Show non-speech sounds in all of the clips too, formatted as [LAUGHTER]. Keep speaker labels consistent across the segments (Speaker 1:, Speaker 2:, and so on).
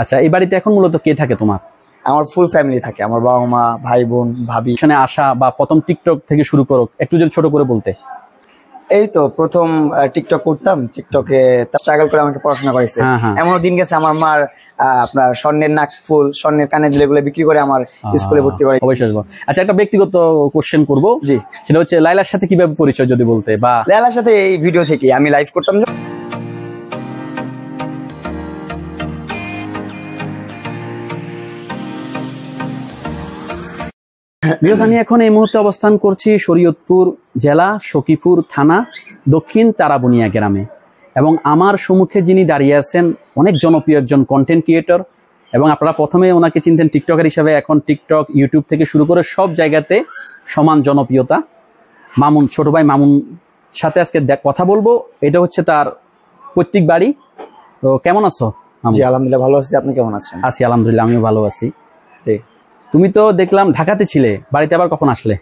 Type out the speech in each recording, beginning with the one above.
Speaker 1: আচ্ছা এই বাড়িতে এখন মূলত কে থাকে তোমার আমার ফুল ফ্যামিলি থাকে আমার বাবা মা ভাই বোন ভাবি এখানে আসা বা প্রথম টিকটক থেকে শুরু করো একটু যদি ছোট করে বলতে
Speaker 2: এই তো প্রথম টিকটক করতাম টিকটকে স্ট্রাগল করে আমাকে পড়াশোনা করেছে হ্যাঁ, হ্যাঁ। এমন দিন গেছে আমার মার আপনার স্বর্ণের নাক ফুল স্বর্ণের কানের যেগুলো বিক্রি করে আমার স্কুলে ভর্তি করে অবশ্যই
Speaker 1: আচ্ছা একটা ব্যক্তিগত কোশ্চেন করব জি সেটা হচ্ছে লাইলার সাথে কিভাবে পরিচয় যদি বলতে বা লাইলার
Speaker 2: সাথে এই ভিডিও থেকে আমি লাইভ করতাম
Speaker 1: নিরজ আমি এখন এই মুহূর্তে অবস্থান করছি শরীয়তপুর জেলা সকিপুর থানা দক্ষিণ তারাবুনিয়া গ্রামে এবং আমার সম্মুখে যিনি দাঁড়িয়ে আছেন অনেক জনপ্রিয় একজন কন্টেন্ট ক্রিয়েটর এবং আপনারা প্রথমে ওনাকে চিনতেন টিকটকার হিসাবে এখন টিকটক ইউটিউব থেকে শুরু করে সব জায়গাতে সমান জনপ্রিয়তা মামুন ছোট ভাই মামুন সাথে আজকে কথা বলবো এটা হচ্ছে তার পৈতৃক বাড়ি তো কেমন আছো আলহামদুলিল্লাহ ভালো আছি আপনি কেমন আছেন আছি আলহামদুলিল্লাহ আমিও ভালো আছি ঠিক তুমি তো দেখলাম ঢাকাতে ছিলে বাড়িতে আবার কখন আসলে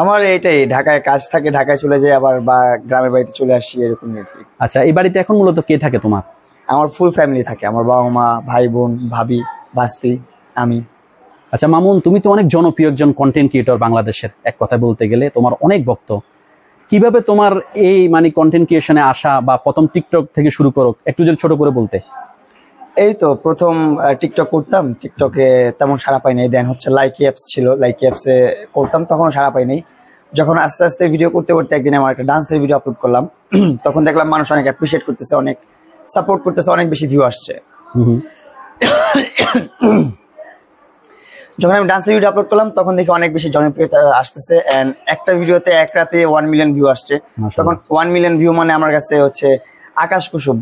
Speaker 2: আমার এটাই ঢাকায় কাজ থাকে ঢাকায় চলে যাই আবার বা গ্রামের বাড়িতে চলে আসি এরকম আচ্ছা এই বাড়িতে এখন মূলত কে থাকে তোমার আমার ফুল ফ্যামিলি থাকে আমার বাবা
Speaker 1: মা ভাই বোন ভাবি ভাস্তি আমি আচ্ছা মামুন তুমি তো অনেক জনপ্রিয় একজন কন্টেন্ট ক্রিয়েটর বাংলাদেশের এক কথা বলতে গেলে তোমার অনেক ভক্ত কিভাবে তোমার এই মানে কন্টেন্ট ক্রিয়েশনে আসা বা প্রথম টিকটক থেকে শুরু করো একটু যদি ছোট করে বলতে
Speaker 2: এই তো প্রথম টিকটক করতাম টিকটকে তেমন সারা পাই নাই দেন হচ্ছে লাইক অ্যাপস ছিল লাইক অ্যাপসে করতাম তখন সারা পাই নাই যখন আস্তে আস্তে ভিডিও করতে করতে একদিন আমার একটা ডান্সের ভিডিও আপলোড করলাম [CLEARS THROAT] তখন দেখলাম মানুষ অনেক অ্যাপ্রিসিয়েট করতেছে অনেক সাপোর্ট করতেছে অনেক বেশি ভিউ আসছে [COUGHS] যখন আমি ডান্সের ভিডিও আপলোড করলাম তখন দেখি অনেক বেশি জনপ্রিয়তা আসতেছে অ্যান্ড একটা ভিডিওতে এক রাতে ওয়ান মিলিয়ন ভিউ আসছে তখন ওয়ান মিলিয়ন ভিউ মানে আমার কাছে হচ্ছে আকাশ কুসুম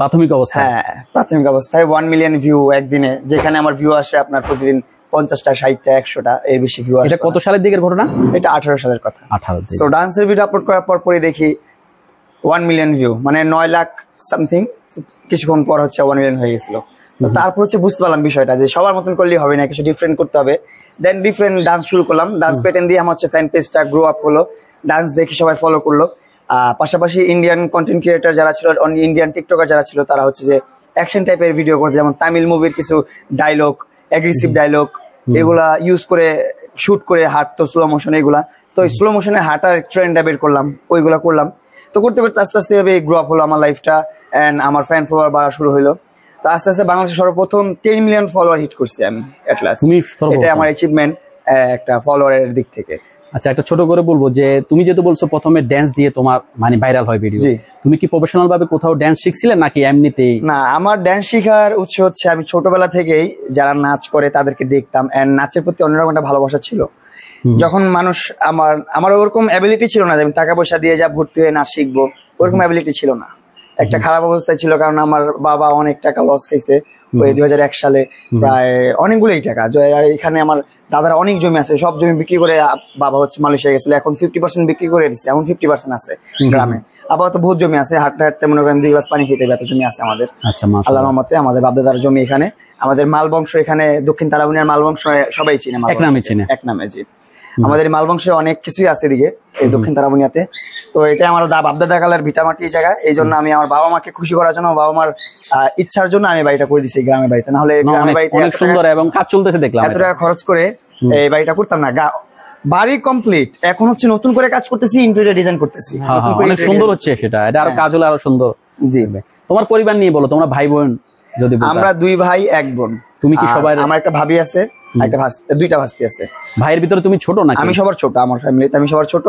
Speaker 2: প্রাথমিক অবস্থা হ্যাঁ প্রাথমিক অবস্থায় ওয়ান মিলিয়ন ভিউ একদিনে যেখানে আমার ভিউ আসে আপনার প্রতিদিন পঞ্চাশটা ষাটটা একশোটা এর বেশি ভিউ এটা কত সালের দিকের ঘটনা এটা আঠারো সালের কথা আঠারো সো ডান্সের ভিডিও আপলোড করার পর পরে দেখি ওয়ান মিলিয়ন ভিউ মানে নয় লাখ সামথিং কিছুক্ষণ পর হচ্ছে ওয়ান মিলিয়ন হয়ে গেছিল তারপর হচ্ছে বুঝতে পারলাম বিষয়টা যে সবার মতন করলেই হবে না কিছু ডিফারেন্ট করতে হবে দেন ডিফারেন্ট ডান্স শুরু করলাম ডান্স প্যাটার্ন দিয়ে আমার হচ্ছে ফ্যান পেজটা গ্রো আপ হলো ডান্স দেখে সবাই ফলো করলো পাশাপাশি ইন্ডিয়ান কন্টেন্ট ক্রিয়েটার যারা ছিল ইন্ডিয়ান টিকটকার যারা ছিল তারা হচ্ছে যে অ্যাকশন টাইপের ভিডিও করতে যেমন তামিল মুভির কিছু ডায়লগ অ্যাগ্রেসিভ ডায়লগ এগুলা ইউজ করে শুট করে হাঁটতো স্লো মোশন এগুলা তো স্লো মোশনে হাঁটার ট্রেন্ডটা বের করলাম ওইগুলা করলাম তো করতে করতে আস্তে আস্তে এভাবে গ্রো আপ হলো আমার লাইফটা অ্যান্ড আমার ফ্যান ফলোয়ার বাড়া শুরু হলো তো আস্তে আস্তে বাংলাদেশে সর্বপ্রথম টেন মিলিয়ন ফলোয়ার হিট করছি আমি এটা আমার অ্যাচিভমেন্ট
Speaker 1: একটা ফলোয়ারের দিক থেকে আচ্ছা একটা ছোট করে বলবো যে তুমি যেহেতু বলছো প্রথমে ড্যান্স দিয়ে তোমার মানে ভাইরাল হয় ভিডিও তুমি কি প্রফেশনাল ভাবে কোথাও ড্যান্স শিখছিলে নাকি এমনিতেই
Speaker 2: না আমার ড্যান্স শেখার উৎস হচ্ছে আমি ছোটবেলা থেকেই যারা নাচ করে তাদেরকে দেখতাম এন্ড নাচের প্রতি অন্যরকম একটা ভালোবাসা ছিল যখন মানুষ আমার আমার ওরকম অ্যাবিলিটি ছিল না যে আমি টাকা পয়সা দিয়ে যা ভর্তি হয়ে নাচ শিখবো ওরকম অ্যাবিলিটি ছিল না একটা খারাপ অবস্থায় ছিল কারণ আমার বাবা অনেক টাকা লস খাইছে ওই দুই সালে প্রায় অনেকগুলোই টাকা এখানে আমার দাদার অনেক জমি আছে সব জমি বিক্রি করে বাবা হচ্ছে মালয়েশিয়া গেছিল এখন ফিফটি পার্সেন্ট বিক্রি করে দিচ্ছে এখন ফিফটি পার্সেন্ট আছে গ্রামে আবার তো বহুত জমি আছে হাঁটতে হাঁটতে মনে করেন দুই গ্লাস পানি খেতে এত জমি আছে আমাদের আচ্ছা, আল্লাহ মতে আমাদের বাবদাদার জমি এখানে আমাদের মাল বংশ এখানে দক্ষিণ তালাবুনিয়ার মাল বংশ সবাই চিনে এক নামে চিনে এক নামে চিনে আমাদের মালবংশে অনেক কিছুই আছে এদিকে এই দক্ষিণ তারাবুনিয়াতে তো এটা আমার বাপদাদা ভিটা ভিটামাটি জায়গা এই জন্য আমি আমার বাবা মাকে খুশি করার জন্য বাবা মার ইচ্ছার জন্য আমি বাড়িটা করে দিচ্ছি গ্রামের বাড়িতে না হলে গ্রামের বাড়িতে অনেক সুন্দর এবং কাজ চলতেছে দেখলাম এত টাকা খরচ করে এই বাড়িটা করতাম না বাড়ি কমপ্লিট এখন হচ্ছে নতুন করে কাজ করতেছি ইন্টেরিয়র ডিজাইন করতেছি হ্যাঁ, হ্যাঁ, অনেক সুন্দর
Speaker 1: হচ্ছে সেটা এটা আরো হ্যাঁ। কাজ হলে আরো সুন্দর জি তোমার পরিবার নিয়ে বলো তোমার ভাই বোন যদি আমরা
Speaker 2: দুই ভাই এক বোন তুমি কি সবাই আমার একটা ভাবি আছে একটা দুইটা ভাস্তি আছে ভাইয়ের ভিতরে তুমি ছোট না আমি সবার ছোট আমার ফ্যামিলিতে আমি সবার ছোট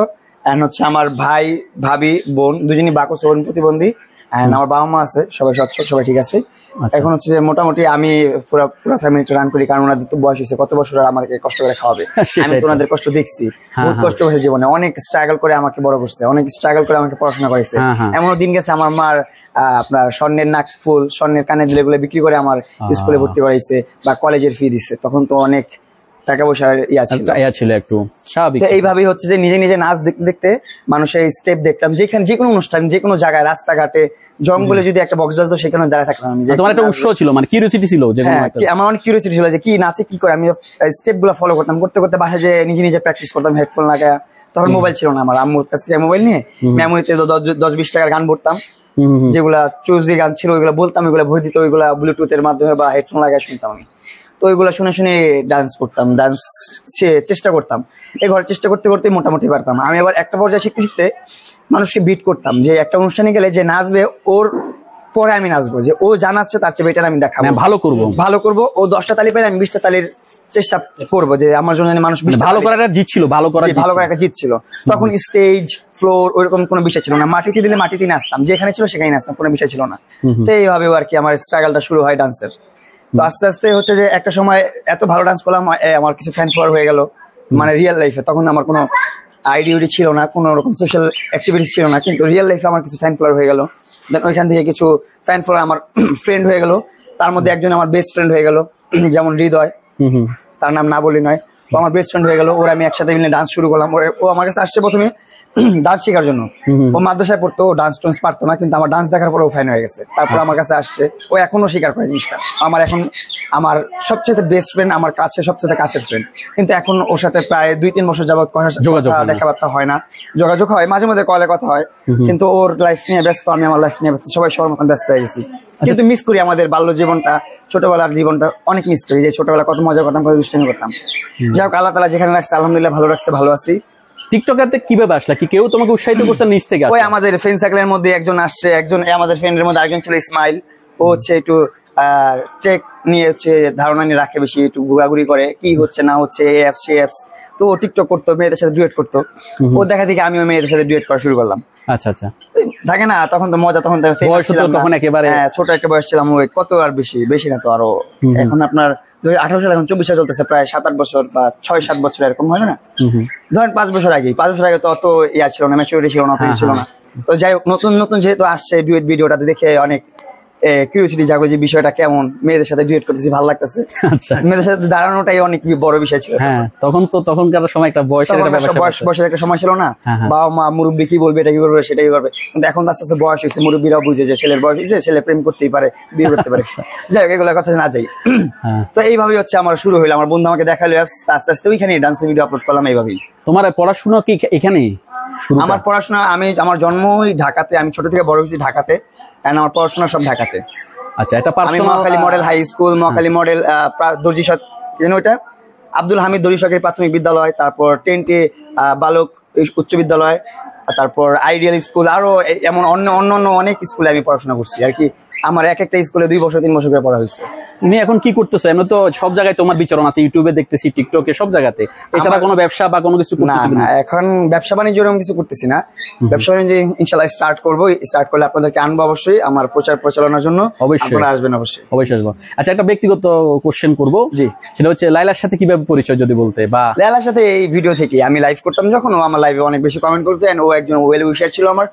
Speaker 2: এন্ড হচ্ছে আমার ভাই ভাবি বোন দুজনই বাকস প্রতিবন্ধী অ্যান্ড আমার বাবা মা আছে সবাই সচ্ছল সবাই ঠিক আছে আচ্ছা। এখন হচ্ছে যে মোটামুটি আমি পুরো পুরো ফ্যামিলিটা রান করি কারণ ওনাদের তো বয়স হয়েছে কত বছর আর আমাকে কষ্ট করে খাওয়াবে [LAUGHS] আমি তো ওনাদের কষ্ট দেখছি হ্যাঁ, বহুত হ্যাঁ। কষ্ট হয়েছে জীবনে অনেক স্ট্রাগল করে আমাকে বড় করছে অনেক স্ট্রাগল করে আমাকে পড়াশোনা করেছে হ্যাঁ, এমন দিন গেছে আমার মার আপনার স্বর্ণের নাক ফুল স্বর্ণের কানের দিলে বিক্রি করে আমার স্কুলে ভর্তি করাইছে বা কলেজের ফি দিছে তখন তো অনেক টাকা পয়সা ইয়া
Speaker 1: ছিল একটু স্বাভাবিক এইভাবেই
Speaker 2: হচ্ছে যে নিজে নিজে নাচ দেখতে দেখতে মানুষের স্টেপ দেখতাম যেখানে যে কোনো অনুষ্ঠান যে কোনো জায়গায় রাস্তাঘাটে জঙ্গলে যদি একটা বক্স বাজতো সেখানে দাঁড়ায় থাকলাম আমি তোমার একটা উৎস
Speaker 1: ছিল মানে কিউরিওসিটি ছিল যে হ্যাঁ,
Speaker 2: আমার অনেক কিউরিওসিটি ছিল যে কি নাচে কি করে আমি স্টেপ গুলো ফলো করতাম করতে করতে বাসায় যে নিজে নিজে প্র্যাকটিস করতাম হেডফোন লাগায় তখন মোবাইল ছিল না আমার আম্মুর কাছ থেকে মোবাইল নিয়ে মেমোরিতে দশ বিশ টাকার গান ভরতাম যেগুলা চুজ যে গান ছিল ওইগুলো বলতাম ওইগুলো ভরে দিত ওইগুলা ব্লুটুথ এর মাধ্যমে বা হেডফোন লাগায় শুনতাম আমি তো ওইগুলো শুনে শুনে ডান্স করতাম ডান্স চেষ্টা করতাম এ ঘরে চেষ্টা করতে করতে মোটামুটি পারতাম আমি আবার একটা পর্যায়ে শিখতে শিখতে মানুষকে বিট করতাম যে একটা অনুষ্ঠানে গেলে যে নাচবে ওর পরে আমি নাচবো যে ও জানাচ্ছে তার চেয়ে বেটার আমি দেখাবো মানে ভালো করব ভালো করব ও দশটা তালি পেলে আমি বিশটা তালির চেষ্টা করবো যে আমার জন্য মানুষ মানে ভালো করাটা জিতছিল ভালো করা ভালো করা একটা জিতছিল তখন স্টেজ ফ্লোর ওইরকম কোনো বিষয় ছিল না মাটিতে দিলে মাটিতে নাচতাম যেখানে ছিল সেখানে নাচতাম কোনো বিষয় ছিল না তো এইভাবে আর কি আমার স্ট্রাগলটা শুরু হয় ডান্সের তো আস্তে আস্তে হচ্ছে যে একটা সময় এত ভালো ডান্স করলাম আমার কিছু ফ্যান ফলোয়ার হয়ে গেল মানে রিয়েল লাইফে তখন আমার কোনো আইডি উডি ছিল না কোনো রকম সোশ্যাল অ্যাক্টিভিটিস ছিল না কিন্তু রিয়েল লাইফে আমার কিছু ফ্যান ফলোয়ার হয়ে গেল দেন ওইখান থেকে কিছু ফ্যান ফলোয়ার আমার ফ্রেন্ড [CLEARS THROAT] হয়ে গেল তার মধ্যে একজন আমার বেস্ট ফ্রেন্ড হয়ে গেল [CLEARS THROAT] যেমন হৃদয় তার নাম না বলি নয় আমার বেস্ট ফ্রেন্ড হয়ে গেল ওরা আমি একসাথে মিলে ডান্স শুরু করলাম ও আমার কাছে আসছে প্রথমে ডান্স [CLEARS THROAT] শেখার জন্য ও মাদ্রাসায় পড়তো ডান্স টান্স পারতো না কিন্তু আমার ডান্স দেখার পরে ও ফাইন হয়ে গেছে তারপর আচ্ছা। আমার কাছে আসছে ও এখনো স্বীকার করে জিনিসটা আমার এখন আমার সবচেয়ে বেস্ট ফ্রেন্ড আমার কাছে সবচেয়ে কাছের ফ্রেন্ড কিন্তু এখন ওর সাথে প্রায় দুই তিন বছর যাবত যোগাযোগ দেখাবার্তা হয় না যোগাযোগ হয় মাঝে মধ্যে কলে কথা হয় কিন্তু ওর লাইফ নিয়ে ব্যস্ত আমি আমার লাইফ নিয়ে ব্যস্ত সবাই সবার মতন ব্যস্ত হয়ে গেছি আচ্ছা। কিন্তু মিস করি আমাদের বাল্য জীবনটা ছোটবেলার জীবনটা অনেক মিস করি যে ছোটবেলা কত মজা করতাম কত দুষ্টামি করতাম যাই হোক আল্লাহ তালা যেখানে রাখছে আলহামদুলিল্লাহ ভালো রাখছে ভালো আছি টিকটকাতে কিভাবে আসলা কি কেউ তোমাকে উৎসাহিত করছে নিজ থেকে ওই আমাদের ফ্রেন্ড সার্কেলের মধ্যে একজন আসছে একজন আমাদের ফ্রেন্ডের মধ্যে আরেকজন ছিল ইসমাইল ও হচ্ছে একটু টেক নিয়ে হচ্ছে ধারণা নিয়ে রাখে বেশি একটু ঘোরাঘুরি করে কি হচ্ছে না হচ্ছে এ অ্যাপস সে অ্যাপস তো ও টিকটক করতো মেয়েদের সাথে ডুয়েট করতো ও দেখা দেখি আমিও মেয়েদের সাথে ডুয়েট করা শুরু করলাম আচ্ছা আচ্ছা থাকে না তখন তো মজা তখন তো তখন একেবারে হ্যাঁ ছোট একটা বয়স ছিলাম ওই কত আর বেশি বেশি না তো আরো এখন আপনার দু হাজার সাল এখন চব্বিশ চলতেছে প্রায় সাত আট বছর বা ছয় সাত বছর এরকম হয় না ধরেন পাঁচ বছর আগে পাঁচ বছর আগে তো অত ইয়া ছিল না ম্যাচুরিটি ছিল না হ্যাঁ, ইয়ে ছিল হ্যাঁ। না তো যাই হোক নতুন নতুন যেহেতু আসছে ডুয়েট ভিডিওটাতে দেখে অনেক কিউরিওসিটি জাগো যে বিষয়টা কেমন মেয়েদের সাথে ডুয়েট করতেছি ভালো লাগতেছে আচ্ছা, আচ্ছা মেয়েদের সাথে দাঁড়ানোটাই অনেক বড় বিষয় ছিল হ্যাঁ তখন তো তখনকার সময় একটা বয়সের বয়স বয়সের একটা সময় ছিল না হ্যাঁ, হ্যাঁ। বাবা মা মুরব্বি কি বলবে এটা কি করবে সেটা কি করবে কিন্তু এখন আস্তে আস্তে বয়স হয়েছে মুরব্বিরাও বুঝে যে ছেলের বয়স হয়েছে ছেলে প্রেম করতেই পারে বিয়ে করতে পারে আচ্ছা। যাই হোক এগুলোর কথা না যাই হ্যাঁ। তো এইভাবেই হচ্ছে আমার শুরু হইলো আমার বন্ধু আমাকে দেখালো আস্তে আস্তে ওইখানে ডান্সের ভিডিও আপলোড করলাম এইভাবেই তোমার পড়াশোনা কি এখানে আমার পড়াশোনা আমি আমার জন্মই ঢাকাতে আমি ছোট থেকে বড় হয়েছি ঢাকাতে আমার পড়াশোনা সব ঢাকাতে আচ্ছা এটা আমি হ্যাঁ। Mohakhali model high school Mohakhali model দর্জি যেন ওইটা আব্দুল হামিদ দর্জি সরকারি প্রাথমিক বিদ্যালয় তারপর টেন্টে বালক উচ্চ বিদ্যালয় তারপর আইডিয়াল স্কুল আরো এমন অন্য অন্য অন্য অনেক স্কুলে আমি পড়াশোনা করছি আর কি আমার এক একটা স্কুলে দুই বছর তিন বছর করে পড়া হয়েছে
Speaker 1: তুমি এখন কি করতেছো এমন তো সব জায়গায় তোমার বিচরণ আছে ইউটিউবে দেখতেছি টিকটকে সব জায়গাতে এছাড়া কোনো
Speaker 2: ব্যবসা বা কোনো কিছু না এখন ব্যবসা বাণিজ্য এরকম কিছু করতেছি না ব্যবসা বাণিজ্য ইনশাল্লাহ স্টার্ট করবো স্টার্ট করলে আপনাদেরকে আনবো অবশ্যই আমার প্রচার প্রচারণার জন্য অবশ্যই আসবেন অবশ্যই
Speaker 1: অবশ্যই আসবো আচ্ছা একটা ব্যক্তিগত
Speaker 2: কোশ্চেন করব জি সেটা হচ্ছে লাইলার সাথে কিভাবে পরিচয় যদি বলতে বা লাইলার সাথে এই ভিডিও থেকে আমি লাইভ করতাম যখন ও আমার লাইভে অনেক বেশি কমেন্ট করতে ও একজন ওয়েল উইশার ছিল আমার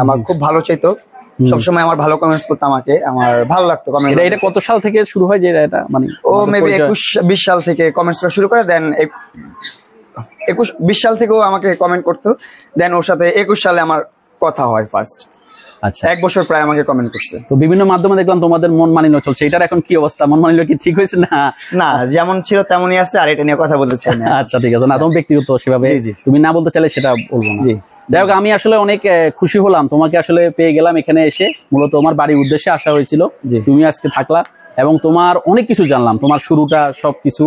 Speaker 2: আমার খুব ভালো চাইতো সবসময় আমার ভালো কমেন্টস করতো আমাকে আমার ভালো লাগতো কমেন্ট এটা কত সাল থেকে শুরু হয় যে এটা মানে ও মেবি একুশ বিশ সাল থেকে কমেন্টস করা শুরু করে দেন একুশ বিশ সাল থেকেও আমাকে কমেন্ট করতো দেন ওর সাথে একুশ সালে আমার কথা হয় ফার্স্ট
Speaker 1: আচ্ছা এক বছর প্রায় আমাকে কমেন্ট করছে তো বিভিন্ন মাধ্যমে তোমাদের মন চলছে এটার এখন কি অবস্থা মন কি ঠিক হয়েছে না না যেমন ছিল তেমনই আছে আর এটা নিয়ে কথা না আচ্ছা ঠিক আছে তোমার ব্যক্তিগত সেভাবে তুমি না বলতে চাইলে সেটা বলবো না জি যাই হোক আমি আসলে অনেক খুশি হলাম তোমাকে আসলে পেয়ে গেলাম এখানে এসে মূলত তোমার বাড়ির উদ্দেশ্যে আসা হয়েছিল যে তুমি আজকে থাকলা এবং তোমার অনেক কিছু জানলাম তোমার শুরুটা সবকিছু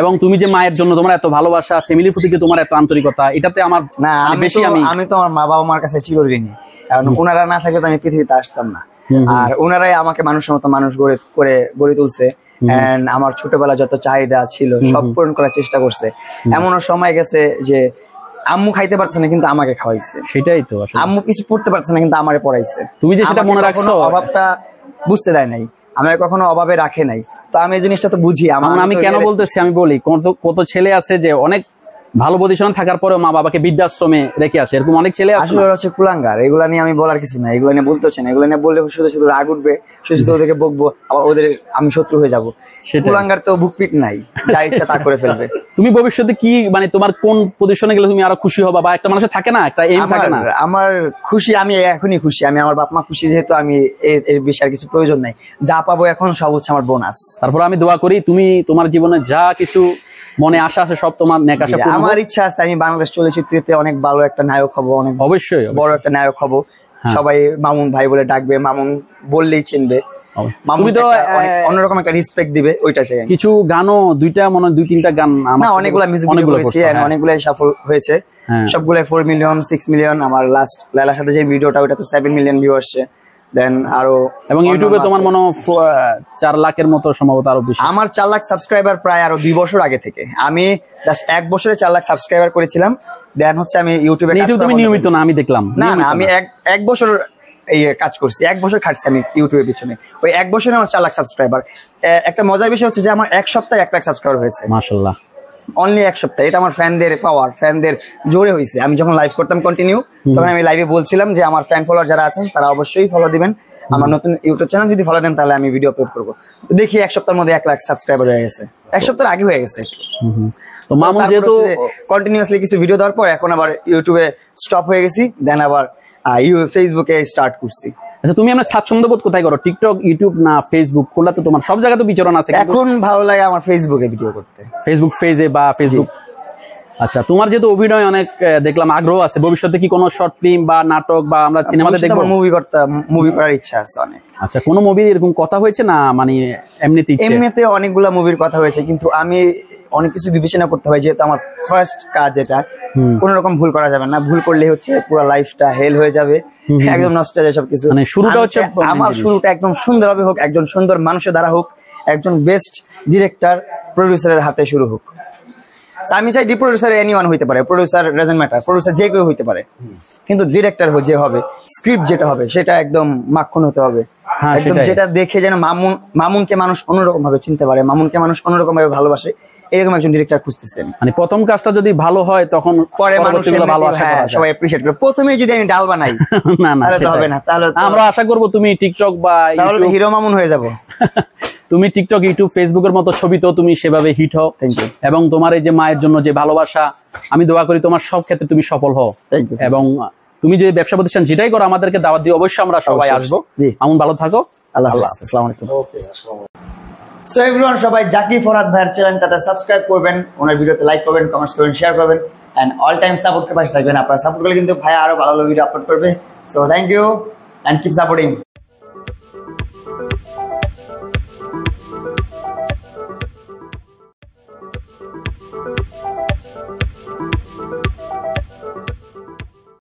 Speaker 1: এবং তুমি যে মায়ের জন্য তোমার এত ভালোবাসা ফ্যামিলি প্রতি যে তোমার এত আন্তরিকতা এটাতে আমার
Speaker 2: না মানে বেশি আমি আমি তোমার মা বাবা মার কাছে চির চিরঋণী কারণ ওনারা না থাকলে তো আমি পৃথিবীতে আসতাম না আর ওনারাই আমাকে মানুষের মতো মানুষ গড়ে করে গড়ে তুলছে আমার ছোটবেলা যত চাহিদা ছিল সব পূরণ করার চেষ্টা করছে এমনও সময় গেছে যে আম্মু খাইতে পারছে না কিন্তু আমাকে খাওয়াইছে সেটাই তো আম্মু কিছু পড়তে পারছে না কিন্তু আমারে পড়াইছে তুমি যে সেটা মনে রাখছো অভাবটা বুঝতে দেয় নাই আমাকে কখনো অভাবে রাখে নাই তো আমি এই জিনিসটা তো বুঝি আমি কেন বলতেছি আমি বলি কত কত ছেলে আছে যে অনেক
Speaker 1: ভালো পজিশন থাকার পরেও মা বাবাকে বৃদ্ধাশ্রমে রেখে আসে এরকম অনেক ছেলে আসলে
Speaker 2: কুলাঙ্গার এগুলো নিয়ে আমি বলার কিছু না এগুলো নিয়ে বলতে হচ্ছে না এগুলো নিয়ে বললে শুধু শুধু রাগ উঠবে শুধু শুধু ওদেরকে বকবো আবার ওদের আমি শত্রু হয়ে যাবো কুলাঙ্গার তো বুকপিট নাই যা ইচ্ছা তা করে ফেলবে
Speaker 1: [LAUGHS] তুমি ভবিষ্যতে কি মানে তোমার কোন পজিশনে গেলে তুমি আরো খুশি হবা বা একটা মানুষের থাকে না একটা এম থাকে না
Speaker 2: আমার খুশি আমি এখনই খুশি আমি আমার বাপমা খুশি যেহেতু আমি এর বিষয়ে কিছু প্রয়োজন নাই যা পাবো এখন সব হচ্ছে আমার
Speaker 1: বোনাস তারপর আমি দোয়া করি তুমি তোমার জীবনে যা কিছু মনে আশা আছে সব তোমার নেক আমার
Speaker 2: ইচ্ছা আছে আমি বাংলাদেশ চলচ্চিত্রে অনেক ভালো একটা নায়ক হবো অনেক অবশ্যই বড় একটা নায়ক হবো হ্যাঁ। সবাই মামুন ভাই বলে ডাকবে মামুন বললেই চিনবে অন্যরকম একটা রেসপেক্ট দিবে ওইটা কিছু গানও দুইটা মনে দুই তিনটা গান মিউজিক হ্যাঁ। হয়েছে ফোর মিলিয়ন সিক্স মিলিয়ন আমার লাস্ট লাইলার সাথে যে ভিডিওটা ওইটাতে সেভেন মিলিয়ন ভিউ আসছে দেন আরো এবং ইউটিউবে তোমার মনে চার লাখের মতো সম্ভবত আরো বেশি আমার চার লাখ সাবস্ক্রাইবার প্রায় আরো দুই বছর আগে থেকে আমি জাস্ট এক বছরে চার লাখ সাবস্ক্রাইবার করেছিলাম দেন হচ্ছে আমি ইউটিউবে মানে ইউটিউব তুমি নিয়মিত না
Speaker 1: আমি দেখলাম না না আমি এক
Speaker 2: এক বছর এই ইয়ে কাজ করছি এক বছর খাটছি আমি ইউটিউবের পিছনে ওই এক বছরে আমার চার লাখ সাবস্ক্রাইবার একটা মজার বিষয় হচ্ছে যে আমার এক সপ্তাহে এক লাখ সাবস্ক্রাইবার হয়েছে মাসাল্লাহ অনলি এক সপ্তাহ এটা আমার ফ্যানদের পাওয়ার ফ্যানদের জোরে হয়েছে আমি যখন লাইভ করতাম কন্টিনিউ তখন আমি লাইভে বলছিলাম যে আমার ফ্যান ফলোয়ার যারা আছেন তারা অবশ্যই ফলো দিবেন আমার নতুন ইউটিউব চ্যানেল যদি ফলো দেন তাহলে আমি ভিডিও আপলোড করবো দেখি এক সপ্তাহের মধ্যে এক লাখ সাবস্ক্রাইবার হয়ে গেছে এক সপ্তাহ আগে হয়ে গেছে তো মামু যেহেতু কন্টিনিউয়াসলি কিছু ভিডিও দেওয়ার পর এখন আবার ইউটিউবে স্টপ হয়ে গেছি দেন আবার ফেসবুকে স্টার্ট করছি আচ্ছা তুমি আমরা স্বাচ্ছন্দ্য বোধ কোথায় করো টিকটক ইউটিউব না ফেসবুক খোলা তো তোমার সব জায়গায়
Speaker 1: তো বিচরণ আছে এখন ভালো লাগে আমার ফেসবুকে ভিডিও করতে ফেসবুক পেজে বা ফেসবুক আচ্ছা তোমার যেহেতু অভিনয় অনেক দেখলাম আগ্রহ আছে ভবিষ্যতে কি কোনো শর্ট ফিল্ম বা নাটক বা আমরা সিনেমাতে দেখবো মুভি করতে মুভি করার ইচ্ছা আছে অনেক আচ্ছা কোনো মুভি এরকম কথা হয়েছে না মানে এমনিতে এমনিতে
Speaker 2: অনেকগুলো মুভির কথা হয়েছে কিন্তু আমি অনেক কিছু বিবেচনা করতে হয় যেহেতু আমার ফার্স্ট কাজ এটা কোন রকম ভুল করা যাবে না ভুল করলে হচ্ছে পুরো লাইফটা হেল হয়ে যাবে একদম নষ্ট হয়ে যাবে সবকিছু মানে শুরুটা হচ্ছে আমার শুরুটা একদম সুন্দর হবে হোক একজন সুন্দর মানুষের দ্বারা হোক একজন বেস্ট ডিরেক্টর প্রডিউসারের হাতে শুরু হোক আমি চাই ডি প্রডিউসার এনিওয়ান হইতে পারে প্রডিউসার ডাজেন্ট ম্যাটার প্রডিউসার যে কেউ হইতে পারে কিন্তু ডিরেক্টর যে হবে স্ক্রিপ্ট যেটা হবে সেটা একদম মাখন হতে হবে হ্যাঁ, একদম যেটা দেখে যেন মামুন মামুনকে মানুষ অন্যরকম ভাবে চিনতে পারে মামুনকে মানুষ অন্যরকম ভাবে ভালোবাসে এরকম একজন ডিরেক্টর খুঁজতেছেন মানে প্রথম কাজটা যদি ভালো হয় তখন পরে মানুষ ভালো হ্যাঁ, সবাই অ্যাপ্রিশিয়েট করে প্রথমে যদি আমি ডাল বানাই [LAUGHS] না না তাহলে তো হবে না
Speaker 1: তাহলে আমরা আশা করব তুমি টিকটক বা হিরো মামুন হয়ে যাব [LAUGHS] তুমি টিকটক ইউটিউব ফেসবুকের মতো ছবি তো তুমি সেভাবে হিট হও এবং তোমার এই যে মায়ের জন্য যে ভালোবাসা আমি দোয়া করি তোমার সব ক্ষেত্রে তুমি সফল হও এবং তুমি যে ব্যবসা প্রতিষ্ঠান যেটাই করো আমাদেরকে
Speaker 2: দাওয়াত দিয়ে অবশ্যই আমরা সবাই আসবো
Speaker 1: আমন ভালো থাকো আল্লাহ আসসালামু আলাইকুম
Speaker 2: সো এভরিওয়ান সবাই জাকি ফরাদ ভাইয়ের চ্যানেলটাতে সাবস্ক্রাইব করবেন ওনার ভিডিওতে লাইক করবেন কমেন্টস করবেন শেয়ার করবেন অ্যান্ড অল টাইম সাপোর্টের পাশে থাকবেন আপনারা সাপোর্ট করলে কিন্তু ভাই আরো ভালো ভালো ভিডিও আপলোড করবে so thank you and keep supporting